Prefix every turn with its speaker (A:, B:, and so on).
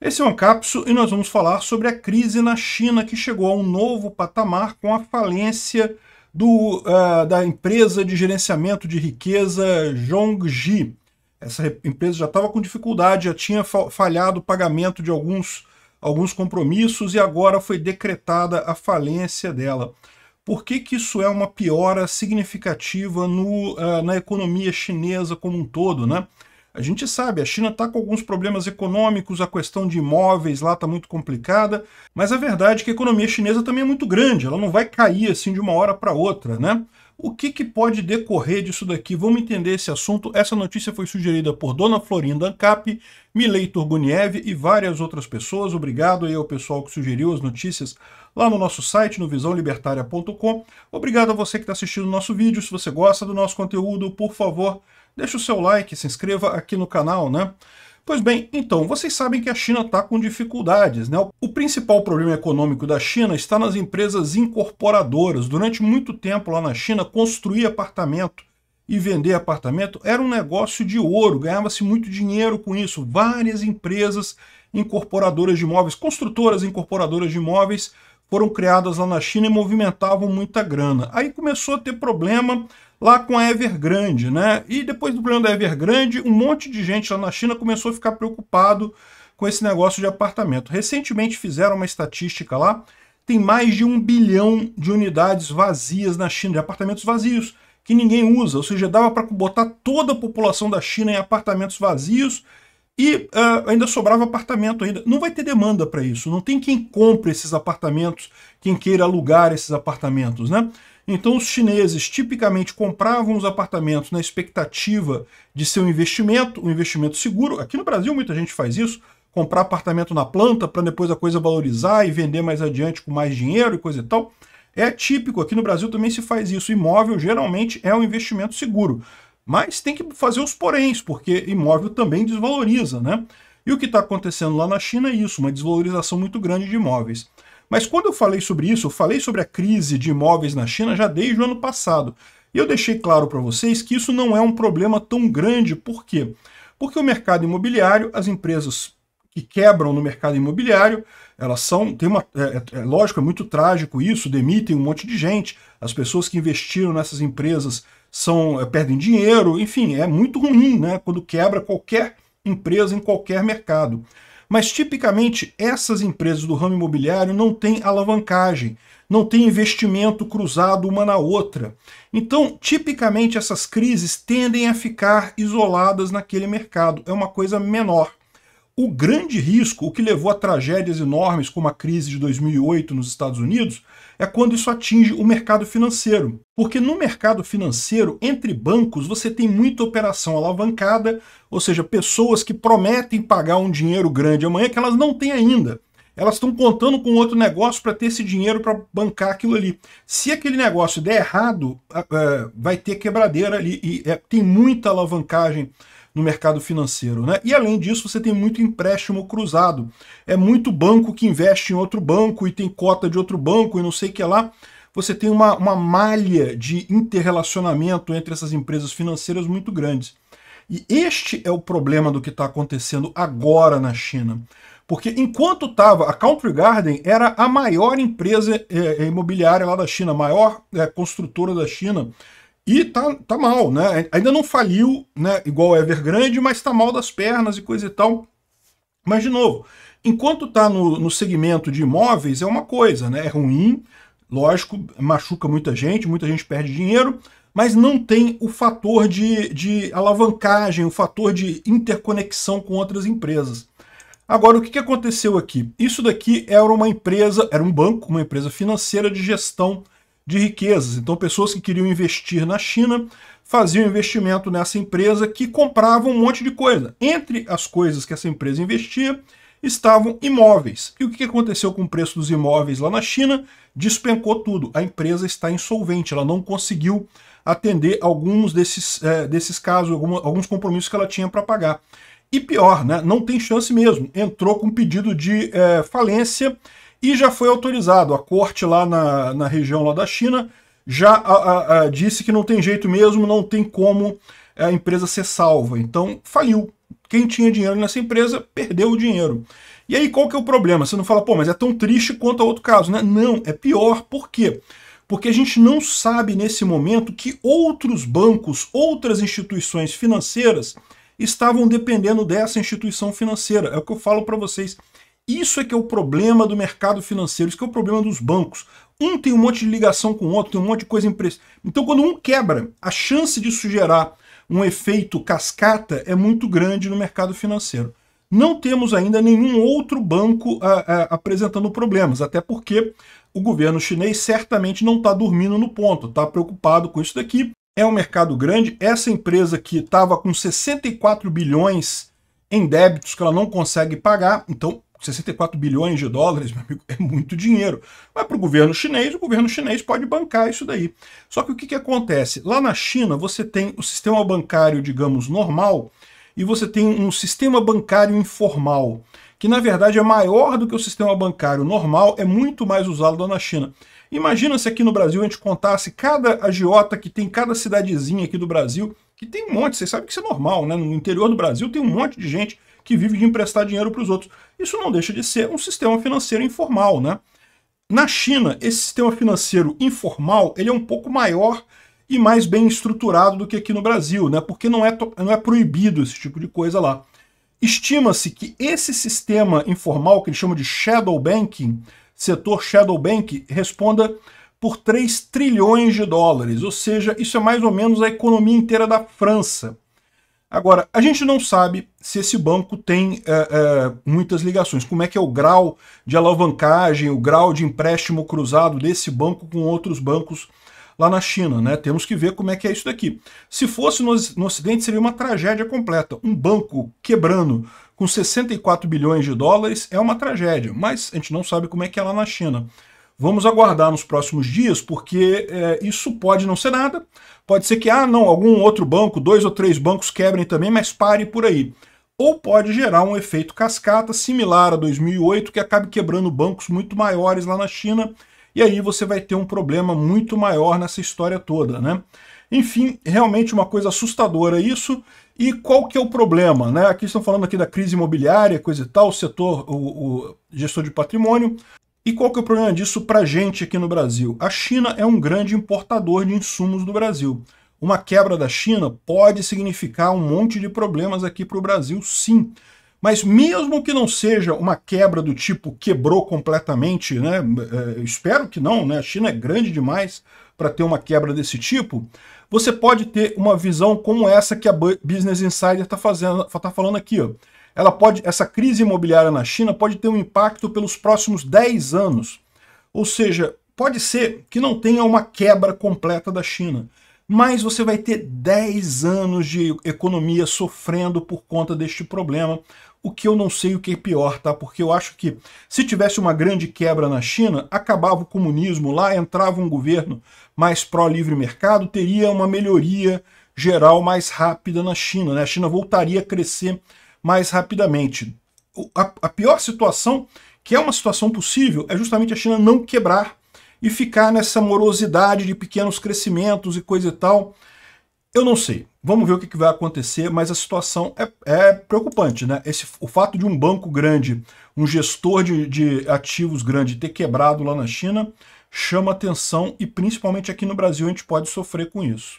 A: Esse é o Ancapso e nós vamos falar sobre a crise na China, que chegou a um novo patamar com a falência do, uh, da empresa de gerenciamento de riqueza Zhongji. Essa empresa já estava com dificuldade, já tinha falhado o pagamento de alguns, alguns compromissos e agora foi decretada a falência dela. Por que, que isso é uma piora significativa no, uh, na economia chinesa como um todo, né? A gente sabe, a China está com alguns problemas econômicos, a questão de imóveis lá está muito complicada, mas a verdade é que a economia chinesa também é muito grande, ela não vai cair assim de uma hora para outra, né? O que, que pode decorrer disso daqui? Vamos entender esse assunto. Essa notícia foi sugerida por Dona Florinda Ancap, Milei Turguniev e várias outras pessoas. Obrigado aí ao pessoal que sugeriu as notícias lá no nosso site, no visãolibertaria.com. Obrigado a você que está assistindo o nosso vídeo. Se você gosta do nosso conteúdo, por favor, deixe o seu like, se inscreva aqui no canal, né? Pois bem, então, vocês sabem que a China está com dificuldades, né? O principal problema econômico da China está nas empresas incorporadoras. Durante muito tempo lá na China, construir apartamento e vender apartamento era um negócio de ouro, ganhava-se muito dinheiro com isso. Várias empresas incorporadoras de imóveis, construtoras incorporadoras de imóveis, foram criadas lá na China e movimentavam muita grana. Aí começou a ter problema, lá com a Evergrande, né? E depois do problema da Evergrande, um monte de gente lá na China começou a ficar preocupado com esse negócio de apartamento. Recentemente fizeram uma estatística lá, tem mais de um bilhão de unidades vazias na China, de apartamentos vazios, que ninguém usa. Ou seja, dava para botar toda a população da China em apartamentos vazios e uh, ainda sobrava apartamento ainda. Não vai ter demanda para isso, não tem quem compre esses apartamentos, quem queira alugar esses apartamentos, né? Então os chineses tipicamente compravam os apartamentos na expectativa de ser um investimento, um investimento seguro. Aqui no Brasil muita gente faz isso, comprar apartamento na planta para depois a coisa valorizar e vender mais adiante com mais dinheiro e coisa e tal. É típico, aqui no Brasil também se faz isso. Imóvel geralmente é um investimento seguro. Mas tem que fazer os poréns, porque imóvel também desvaloriza, né? E o que está acontecendo lá na China é isso, uma desvalorização muito grande de imóveis. Mas quando eu falei sobre isso, eu falei sobre a crise de imóveis na China já desde o ano passado. E eu deixei claro para vocês que isso não é um problema tão grande, por quê? Porque o mercado imobiliário, as empresas que quebram no mercado imobiliário, elas são, tem uma, é, é, é, lógico, é muito trágico isso, demitem um monte de gente, as pessoas que investiram nessas empresas são é, perdem dinheiro, enfim, é muito ruim, né, quando quebra qualquer empresa em qualquer mercado. Mas tipicamente essas empresas do ramo imobiliário não têm alavancagem, não tem investimento cruzado uma na outra. Então, tipicamente essas crises tendem a ficar isoladas naquele mercado, é uma coisa menor. O grande risco, o que levou a tragédias enormes como a crise de 2008 nos Estados Unidos, é quando isso atinge o mercado financeiro. Porque no mercado financeiro, entre bancos, você tem muita operação alavancada, ou seja, pessoas que prometem pagar um dinheiro grande amanhã que elas não têm ainda. Elas estão contando com outro negócio para ter esse dinheiro para bancar aquilo ali. Se aquele negócio der errado, é, vai ter quebradeira ali. E é, tem muita alavancagem no mercado financeiro. Né? E além disso, você tem muito empréstimo cruzado. É muito banco que investe em outro banco e tem cota de outro banco e não sei o que lá. Você tem uma, uma malha de interrelacionamento entre essas empresas financeiras muito grandes. E este é o problema do que está acontecendo agora na China. Porque enquanto estava, a Country Garden era a maior empresa é, imobiliária lá da China, a maior é, construtora da China, e tá, tá mal, né? Ainda não faliu, né? Igual Evergrande, mas tá mal das pernas e coisa e tal. Mas, de novo, enquanto tá no, no segmento de imóveis, é uma coisa, né? É ruim, lógico, machuca muita gente, muita gente perde dinheiro, mas não tem o fator de, de alavancagem, o fator de interconexão com outras empresas. Agora, o que aconteceu aqui? Isso daqui era uma empresa, era um banco, uma empresa financeira de gestão de riquezas. Então, pessoas que queriam investir na China faziam investimento nessa empresa que comprava um monte de coisa. Entre as coisas que essa empresa investia estavam imóveis. E o que aconteceu com o preço dos imóveis lá na China? Despencou tudo. A empresa está insolvente, ela não conseguiu atender alguns desses, é, desses casos, alguns compromissos que ela tinha para pagar. E pior, né? não tem chance mesmo. Entrou com pedido de é, falência e já foi autorizado. A corte lá na, na região lá da China já a, a, disse que não tem jeito mesmo, não tem como é, a empresa ser salva. Então faliu. Quem tinha dinheiro nessa empresa perdeu o dinheiro. E aí qual que é o problema? Você não fala, pô, mas é tão triste quanto a outro caso, né? Não, é pior. Por quê? Porque a gente não sabe nesse momento que outros bancos, outras instituições financeiras estavam dependendo dessa instituição financeira. É o que eu falo para vocês isso é que é o problema do mercado financeiro, isso que é o problema dos bancos. Um tem um monte de ligação com o outro, tem um monte de coisa impressa. Então, quando um quebra, a chance disso gerar um efeito cascata é muito grande no mercado financeiro. Não temos ainda nenhum outro banco a, ah, a, ah, apresentando problemas, até porque o governo chinês certamente não está dormindo no ponto, está preocupado com isso daqui. É um mercado grande. Essa empresa que estava com 64 bilhões em débitos que ela não consegue pagar, então 64 bilhões de dólares, meu amigo, é muito dinheiro. Mas para o governo chinês, o governo chinês pode bancar isso daí. Só que o que, que acontece? Lá na China, você tem o sistema bancário, digamos, normal, e você tem um sistema bancário informal, que na verdade é maior do que o sistema bancário normal, é muito mais usado lá na China. Imagina se aqui no Brasil a gente contasse cada agiota que tem cada cidadezinha aqui do Brasil, que tem um monte, vocês sabem que isso é normal, né? No interior do Brasil tem um monte de gente que vive de emprestar dinheiro para os outros. Isso não deixa de ser um sistema financeiro informal, né? Na China, esse sistema financeiro informal ele é um pouco maior e mais bem estruturado do que aqui no Brasil, né? Porque não é, não é proibido esse tipo de coisa lá. Estima-se que esse sistema informal, que eles chamam de shadow banking, setor shadow bank, responda por 3 trilhões de dólares, ou seja, isso é mais ou menos a economia inteira da França. Agora, a gente não sabe se esse banco tem é, é, muitas ligações, como é que é o grau de alavancagem, o grau de empréstimo cruzado desse banco com outros bancos lá na China, né? Temos que ver como é que é isso daqui. Se fosse no, no Ocidente, seria uma tragédia completa. Um banco quebrando com 64 bilhões de dólares é uma tragédia, mas a gente não sabe como é que é lá na China. Vamos aguardar nos próximos dias, porque é, isso pode não ser nada. Pode ser que, ah, não, algum outro banco, dois ou três bancos quebrem também, mas pare por aí. Ou pode gerar um efeito cascata similar a 2008, que acabe quebrando bancos muito maiores lá na China, e aí você vai ter um problema muito maior nessa história toda, né? Enfim, realmente uma coisa assustadora isso. E qual que é o problema? Né? Aqui estão falando aqui da crise imobiliária, coisa e tal, o setor, o, o gestor de patrimônio. E qual que é o problema disso para a gente aqui no Brasil? A China é um grande importador de insumos do Brasil. Uma quebra da China pode significar um monte de problemas aqui para o Brasil, sim. Mas mesmo que não seja uma quebra do tipo quebrou completamente, né? Eh, espero que não, né? A China é grande demais para ter uma quebra desse tipo. Você pode ter uma visão como essa que a Business Insider está fazendo, está falando aqui, ó ela pode, essa crise imobiliária na China pode ter um impacto pelos próximos 10 anos. Ou seja, pode ser que não tenha uma quebra completa da China, mas você vai ter 10 anos de economia sofrendo por conta deste problema, o que eu não sei o que é pior, tá? Porque eu acho que se tivesse uma grande quebra na China, acabava o comunismo lá, entrava um governo mais pró-livre mercado, teria uma melhoria geral mais rápida na China, né? A China voltaria a crescer mais rapidamente. A, a pior situação, que é uma situação possível, é justamente a China não quebrar e ficar nessa morosidade de pequenos crescimentos e coisa e tal. Eu não sei. Vamos ver o que, vai acontecer, mas a situação é, é preocupante, né? Esse, o fato de um banco grande, um gestor de, de ativos grande ter quebrado lá na China chama atenção e principalmente aqui no Brasil a gente pode sofrer com isso.